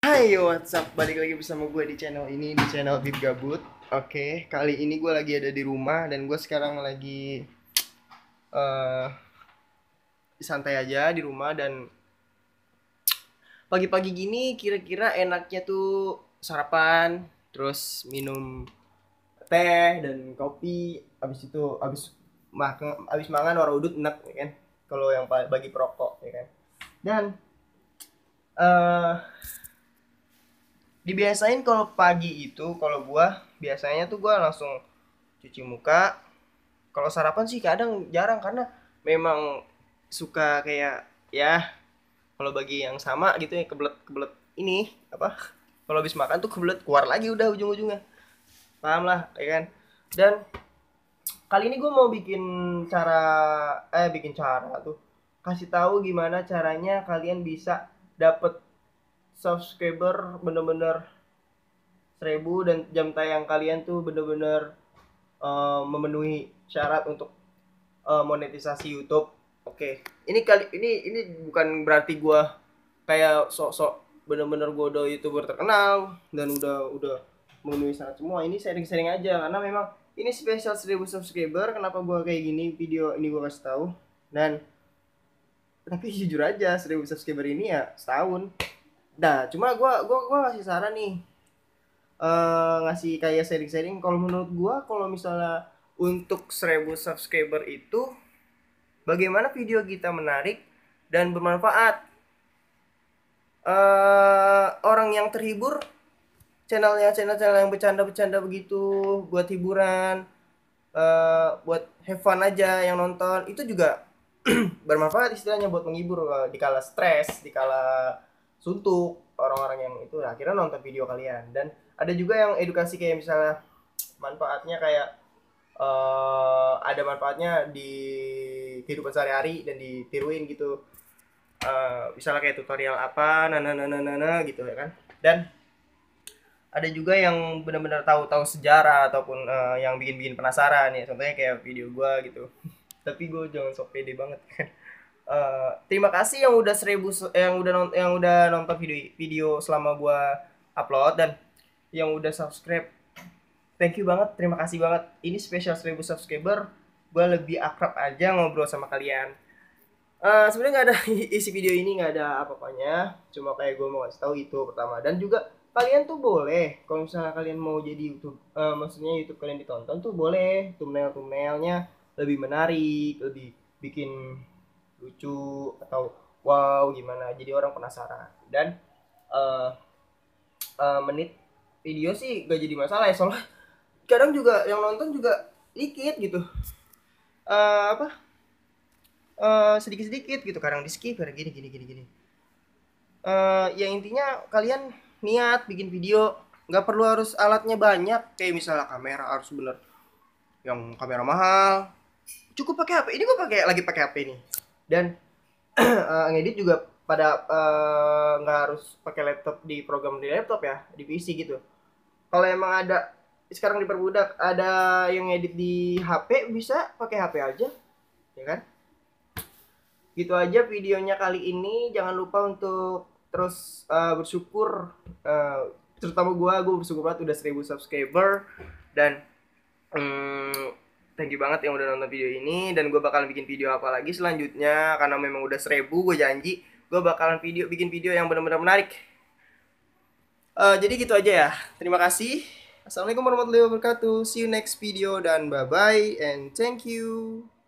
Hai, WhatsApp, Balik lagi bersama gue di channel ini, di channel Bib Gabut Oke, okay, kali ini gue lagi ada di rumah dan gue sekarang lagi uh, santai aja di rumah dan pagi-pagi gini kira-kira enaknya tuh sarapan, terus minum teh dan kopi, abis itu abis makan abis makan warna udut enak ya kan kalau yang bagi perokok ya kan dan uh, dibiasain kalau pagi itu kalau gua biasanya tuh gua langsung cuci muka kalau sarapan sih kadang jarang karena memang suka kayak ya kalau bagi yang sama gitu ya kebelet kebelet ini apa kalau habis makan tuh kebelet keluar lagi udah ujung-ujungnya paham lah ya kan dan kali ini gua mau bikin cara eh bikin cara tuh kasih tahu gimana caranya kalian bisa dapet subscriber bener-bener seribu dan jam tayang kalian tuh bener-bener uh, memenuhi syarat untuk uh, monetisasi YouTube. Oke, okay. ini kali ini ini bukan berarti gue kayak sok-sok bener-bener gue udah youtuber terkenal dan udah udah memenuhi syarat semua. Ini sering-sering aja karena memang ini spesial 1000 subscriber. Kenapa gue kayak gini video ini gue kasih tahu dan tapi jujur aja 1000 subscriber ini ya setahun Nah, cuma gua gua gua ngasih saran nih. Uh, ngasih kayak sharing-sharing kalau menurut gua kalau misalnya untuk 1000 subscriber itu bagaimana video kita menarik dan bermanfaat. Uh, orang yang terhibur channelnya channel-channel yang bercanda-bercanda begitu buat hiburan uh, buat have fun aja yang nonton itu juga bermanfaat istilahnya buat menghibur uh, dikala stres dikala suntuk orang-orang yang itu nah, akhirnya nonton video kalian dan ada juga yang edukasi kayak misalnya manfaatnya kayak uh, ada manfaatnya di kehidupan sehari-hari dan ditiruin gitu uh, misalnya kayak tutorial apa nana nana nana gitu ya kan dan ada juga yang benar-benar tahu-tahu sejarah ataupun uh, yang bikin-bikin penasaran ya contohnya kayak video gue gitu tapi gue jangan sok pede banget kan Eh, terima kasih yang udah seribu yang udah nonton yang udah nonton video video selama gua upload dan yang udah subscribe thank you banget terima kasih banget ini spesial seribu subscriber gua lebih akrab aja ngobrol sama kalian uh, sebenarnya nggak ada isi video ini nggak ada apa-apanya cuma kayak gua mau kasih tahu itu pertama dan juga kalian tuh boleh kalau misalnya kalian mau jadi YouTube uh, maksudnya YouTube kalian ditonton tuh boleh thumbnail thumbnailnya lebih menarik lebih bikin lucu atau wow gimana jadi orang penasaran dan uh, uh, menit video sih gak jadi masalah ya soalnya kadang juga yang nonton juga dikit gitu uh, apa uh, sedikit sedikit gitu kadang di skip kadang gini gini gini gini uh, ya intinya kalian niat bikin video nggak perlu harus alatnya banyak kayak misalnya kamera harus bener yang kamera mahal cukup pakai HP ini gue pakai lagi pakai HP ini dan uh, ngedit juga pada eh, nggak uh, harus pakai laptop di program di laptop ya di PC gitu kalau emang ada sekarang diperbudak ada yang ngedit di HP bisa pakai HP aja ya kan gitu aja videonya kali ini jangan lupa untuk terus uh, bersyukur uh, terutama gue gue bersyukur banget udah 1000 subscriber dan um, thank you banget yang udah nonton video ini dan gue bakalan bikin video apa lagi selanjutnya karena memang udah seribu gue janji gue bakalan video bikin video yang benar-benar menarik uh, jadi gitu aja ya terima kasih assalamualaikum warahmatullahi wabarakatuh see you next video dan bye bye and thank you